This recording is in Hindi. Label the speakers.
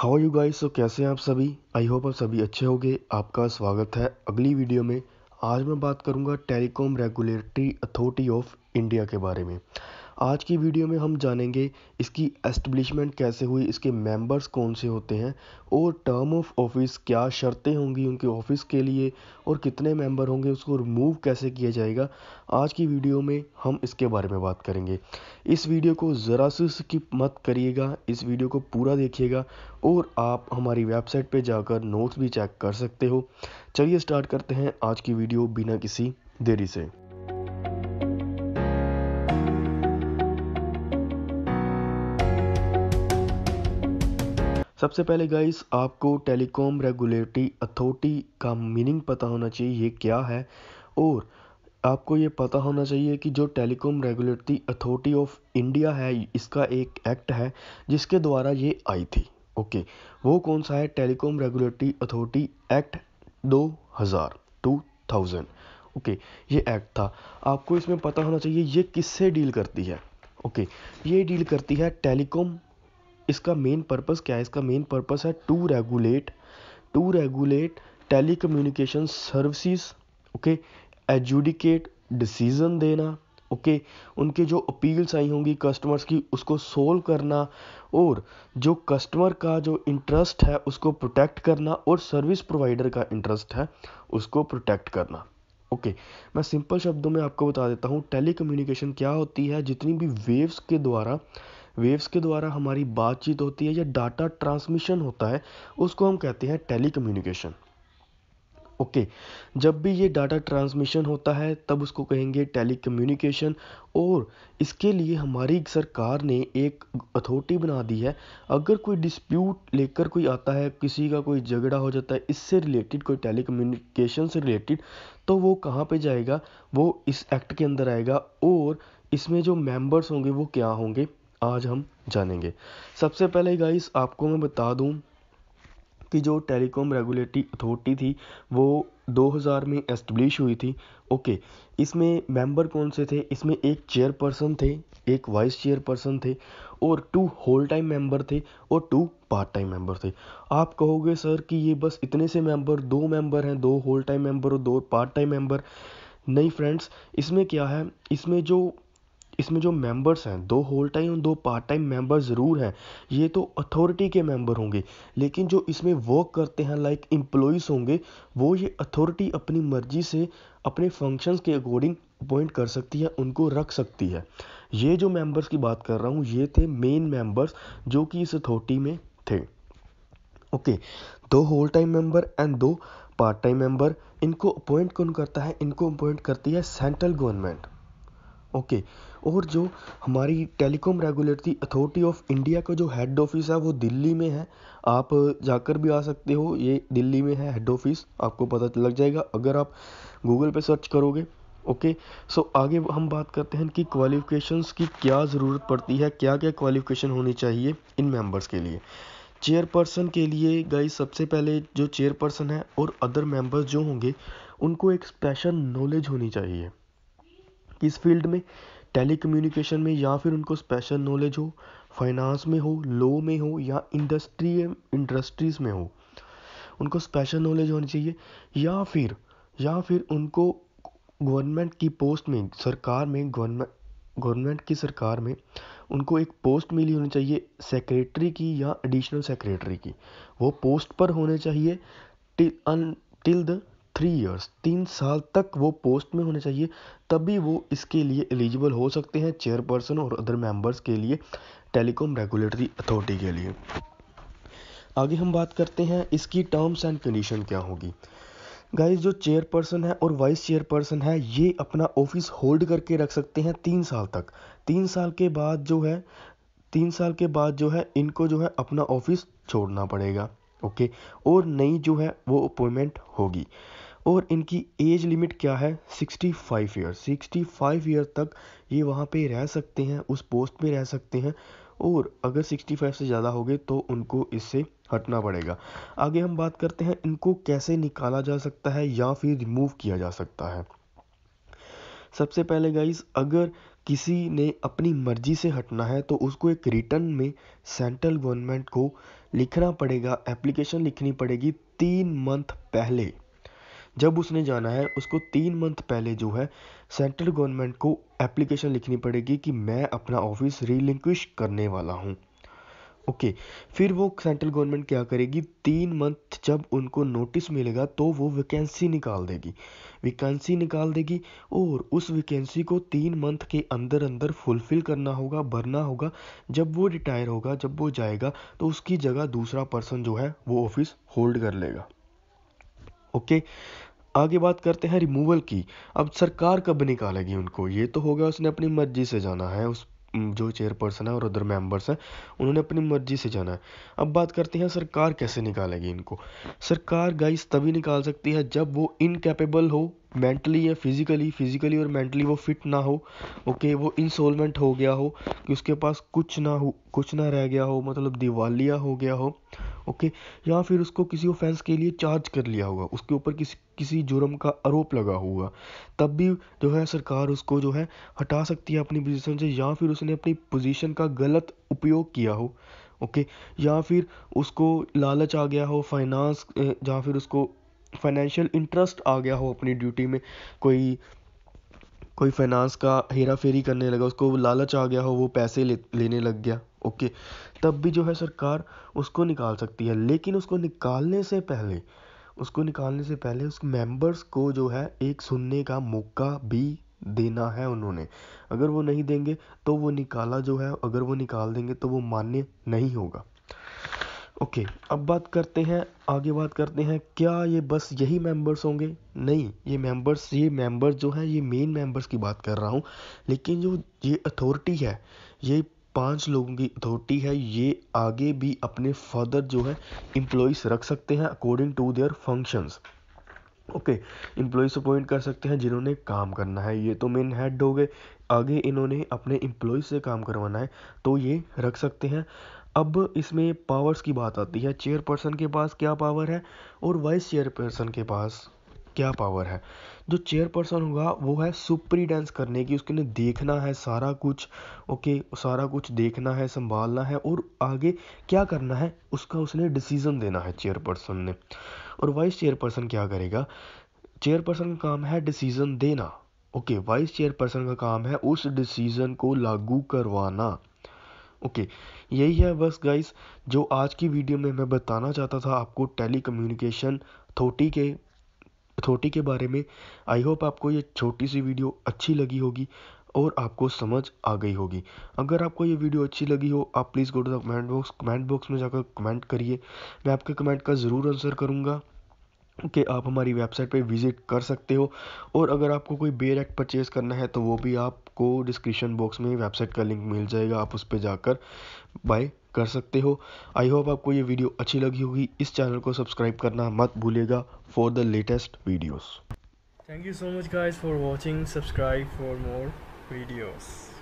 Speaker 1: हाउ यू गाइस सो कैसे हैं आप सभी आई होप आप सभी अच्छे होंगे आपका स्वागत है अगली वीडियो में आज मैं बात करूंगा telecom regulatory authority of India के बारे में आज की वीडियो में हम जानेंगे इसकी एस्टब्लिशमेंट कैसे हुई इसके मेंबर्स कौन से होते हैं और टर्म ऑफ ऑफिस क्या शर्तें होंगी उनके ऑफिस के लिए और कितने मेंबर होंगे उसको रिमूव कैसे किया जाएगा आज की वीडियो में हम इसके बारे में बात करेंगे इस वीडियो को ज़रा से स्किप मत करिएगा इस वीडियो को पूरा देखिएगा और आप हमारी वेबसाइट पर जाकर नोट्स भी चेक कर सकते हो चलिए स्टार्ट करते हैं आज की वीडियो बिना किसी देरी से सबसे पहले गाइस आपको टेलीकॉम रेगुलेटरी अथॉरिटी का मीनिंग पता होना चाहिए ये क्या है और आपको ये पता होना चाहिए कि जो telecom regulatory authority of India है इसका एक एक्ट है जिसके द्वारा ये आई थी ओके वो कौन सा है टेलीकॉम रेगुलेटरी अथॉरिटी एक्ट दो हज़ार टू थाउजेंड ओके ये एक्ट था आपको इसमें पता होना चाहिए ये किससे डील करती है ओके ये डील करती है टेलीकॉम इसका मेन पर्पस क्या है इसका मेन पर्पस है to regulate to regulate telecommunication services okay adjudicate decision देना ओके okay, उनके जो अपील्स आई होंगी कस्टमर्स की उसको सोल्व करना और जो कस्टमर का जो इंटरेस्ट है उसको प्रोटेक्ट करना और सर्विस प्रोवाइडर का इंटरेस्ट है उसको प्रोटेक्ट करना ओके okay, मैं सिंपल शब्दों में आपको बता देता हूँ टेली कम्युनिकेशन क्या होती है जितनी भी वेव्स के द्वारा वेव्स के द्वारा हमारी बातचीत होती है या डाटा ट्रांसमिशन होता है उसको हम कहते हैं टेली कम्युनिकेशन ओके okay. जब भी ये डाटा ट्रांसमिशन होता है तब उसको कहेंगे टेली कम्युनिकेशन और इसके लिए हमारी सरकार ने एक अथॉरिटी बना दी है अगर कोई डिस्प्यूट लेकर कोई आता है किसी का कोई झगड़ा हो जाता है इससे रिलेटेड कोई टेली कम्युनिकेशन से रिलेटेड तो वो कहाँ पर जाएगा वो इस एक्ट के अंदर आएगा और इसमें जो मेंबर्स होंगे वो क्या होंगे आज हम जानेंगे सबसे पहले गाइस आपको मैं बता दूं कि जो टेलीकॉम रेगुलेटरी अथॉरिटी थी वो 2000 में एस्टब्लिश हुई थी ओके इसमें मेंबर कौन से थे इसमें एक चेयरपर्सन थे एक वाइस चेयरपर्सन थे और टू होल टाइम मेंबर थे और टू पार्ट टाइम मेंबर थे आप कहोगे सर कि ये बस इतने से मेंबर दो मेंबर हैं दो होल टाइम मेंबर और दो पार्ट टाइम मेंबर नहीं फ्रेंड्स इसमें क्या है इसमें जो इसमें जो मेंबर्स हैं दो होल टाइम और दो पार्ट टाइम मेंबर ज़रूर हैं ये तो अथॉरिटी के मेंबर होंगे लेकिन जो इसमें वर्क करते हैं लाइक एम्प्लॉयज़ होंगे वो ये अथॉरिटी अपनी मर्जी से अपने फंक्शंस के अकॉर्डिंग अपॉइंट कर सकती है उनको रख सकती है ये जो मेंबर्स की बात कर रहा हूँ ये थे मेन मेंबर्स जो कि इस अथॉरिटी में थे ओके दो होल टाइम मेंबर एंड दो पार्ट टाइम मेंबर इनको अपॉइंट कौन करता है इनको अपॉइंट करती है सेंट्रल गवर्नमेंट ओके और जो हमारी telecom regulatory authority of India का जो हेड ऑफिस है वो दिल्ली में है आप जाकर भी आ सकते हो ये दिल्ली में है हेड ऑफिस आपको पता लग जाएगा अगर आप गूगल पे सर्च करोगे ओके सो आगे हम बात करते हैं कि क्वालिफिकेशंस की क्या ज़रूरत पड़ती है क्या क्या क्वालिफिकेशन होनी चाहिए इन मेंबर्स के लिए चेयरपर्सन के लिए गई सबसे पहले जो चेयरपर्सन है और अदर मेंबर्स जो होंगे उनको एक स्पेशल नॉलेज होनी चाहिए किस फील्ड में टेली कम्युनिकेशन में या फिर उनको स्पेशल नॉलेज हो फाइनेंस में हो लो में हो या इंडस्ट्री इंडस्ट्रीज़ में हो उनको स्पेशल नॉलेज होनी चाहिए या फिर या फिर उनको गवर्नमेंट की पोस्ट में सरकार में गवर्नमेंट गवर्नमेंट की सरकार में उनको एक पोस्ट मिली होनी चाहिए सेक्रेटरी की या एडिशनल सेक्रेटरी की वो पोस्ट पर होने चाहिए till till the three years तीन साल तक वो पोस्ट में होने चाहिए तभी वो इसके लिए एलिजिबल हो सकते हैं चेयरपर्सन और अदर मेंबर्स के लिए टेलीकॉम रेगुलेटरी अथॉरिटी के लिए आगे हम बात करते हैं इसकी टर्म्स एंड कंडीशन क्या होगी गाइस जो चेयरपर्सन है और वाइस चेयरपर्सन है ये अपना ऑफिस होल्ड करके रख सकते हैं तीन साल तक तीन साल के बाद जो है तीन साल के बाद जो है इनको जो है अपना ऑफिस छोड़ना पड़ेगा ओके और नई जो है वो अपॉइंटमेंट होगी और इनकी एज लिमिट क्या है 65 ईयर सिक्सटी फाइव ईयर तक ये वहाँ पे रह सकते हैं उस पोस्ट पे रह सकते हैं और अगर 65 से ज़्यादा हो गए तो उनको इससे हटना पड़ेगा आगे हम बात करते हैं इनको कैसे निकाला जा सकता है या फिर रिमूव किया जा सकता है सबसे पहले गाइज अगर किसी ने अपनी मर्जी से हटना है तो उसको एक रिटर्न में सेंट्रल गवर्नमेंट को लिखना पड़ेगा एप्लीकेशन लिखनी पड़ेगी तीन मंथ पहले जब उसने जाना है उसको तीन मंथ पहले जो है सेंट्रल गवर्नमेंट को एप्लीकेशन लिखनी पड़ेगी कि मैं अपना ऑफिस रिलिंक्विश करने वाला हूँ ओके फिर वो सेंट्रल गवर्नमेंट क्या करेगी तीन मंथ जब उनको नोटिस मिलेगा तो वो वैकेंसी निकाल देगी वैकेंसी निकाल देगी और उस वैकेंसी को तीन मंथ के अंदर अंदर फुलफिल करना होगा भरना होगा जब वो रिटायर होगा जब वो जाएगा तो उसकी जगह दूसरा पर्सन जो है वो ऑफिस होल्ड कर लेगा ओके आगे बात करते हैं रिमूवल की अब सरकार कब निकालेगी उनको ये तो हो गया उसने अपनी मर्जी से जाना है उस जो चेयरपर्सन है और अदर मेंबर्स हैं उन्होंने अपनी मर्जी से जाना है अब बात करते हैं सरकार कैसे निकालेगी इनको सरकार गाइस तभी निकाल सकती है जब वो इनकेपेबल हो मेंटली या फिज़िकली फिज़िकली और मेंटली वो फिट ना हो ओके वो इंसोलमेंट हो गया हो कि उसके पास कुछ ना हो कुछ ना रह गया हो मतलब दिवालिया हो गया हो ओके या फिर उसको किसी ऑफेंस के लिए चार्ज कर लिया होगा उसके ऊपर किसी किसी जुर्म का आरोप लगा होगा तब भी जो है सरकार उसको जो है हटा सकती है अपनी पोजिशन से या फिर उसने अपनी पोजिशन का गलत उपयोग किया हो ओके या फिर उसको लालच आ गया हो फाइनेंस या फिर उसको फाइनेंशियल इंटरेस्ट आ गया हो अपनी ड्यूटी में कोई कोई फाइनेंस का हेरा फेरी करने लगा उसको लालच आ गया हो वो पैसे ले, लेने लग गया ओके तब भी जो है सरकार उसको निकाल सकती है लेकिन उसको निकालने से पहले उसको निकालने से पहले उस मेंबर्स को जो है एक सुनने का मौका भी देना है उन्होंने अगर वो नहीं देंगे तो वो निकाला जो है अगर वो निकाल देंगे तो वो मान्य नहीं होगा ओके अब बात करते हैं आगे बात करते हैं क्या ये बस यही मेंबर्स होंगे नहीं ये मेंबर्स ये मेंबर्स जो हैं ये मेन मेंबर्स की बात कर रहा हूँ लेकिन जो ये अथॉरिटी है ये पांच लोगों की अथॉरिटी है ये आगे भी अपने फादर जो है इम्प्लॉइज रख सकते हैं according to their functions okay employees appoint कर सकते हैं जिन्होंने काम करना है ये तो मेन हेड हो गए आगे इन्होंने अपने इम्प्लॉइज से काम करवाना है तो ये रख सकते हैं अब इसमें पावर्स की बात आती है चेयरपर्सन के पास क्या पावर है और वाइस चेयरपर्सन के पास क्या पावर है जो चेयरपर्सन होगा वो है सुप्रीडेंस करने की उसके लिए देखना है सारा कुछ ओके सारा कुछ देखना है संभालना है और आगे क्या करना है उसका उसने डिसीजन देना है चेयरपर्सन ने और वाइस चेयरपर्सन क्या करेगा चेयरपर्सन का काम है डिसीजन देना ओके वाइस चेयरपर्सन का काम है उस डिसीजन को लागू करवाना ओके यही है बस गाइस जो आज की वीडियो में मैं बताना चाहता था आपको टेली कम्युनिकेशन थोटी के थोटी के बारे में आई होप आपको ये छोटी सी वीडियो अच्छी लगी होगी और आपको समझ आ गई होगी अगर आपको ये वीडियो अच्छी लगी हो आप please go to the comment box comment box में जाकर कमेंट करिए मैं आपके कमेंट का ज़रूर आंसर करूँगा कि आप हमारी वेबसाइट पे विज़िट कर सकते हो और अगर आपको कोई बेयर एक्ट परचेज़ करना है तो वो भी आपको डिस्क्रिप्शन बॉक्स में वेबसाइट का लिंक मिल जाएगा आप उस पर जाकर बाय कर सकते हो आई होप आपको ये वीडियो अच्छी लगी होगी इस चैनल को सब्सक्राइब करना मत भूलेगा for the latest videos thank you so much guys for watching subscribe for more videos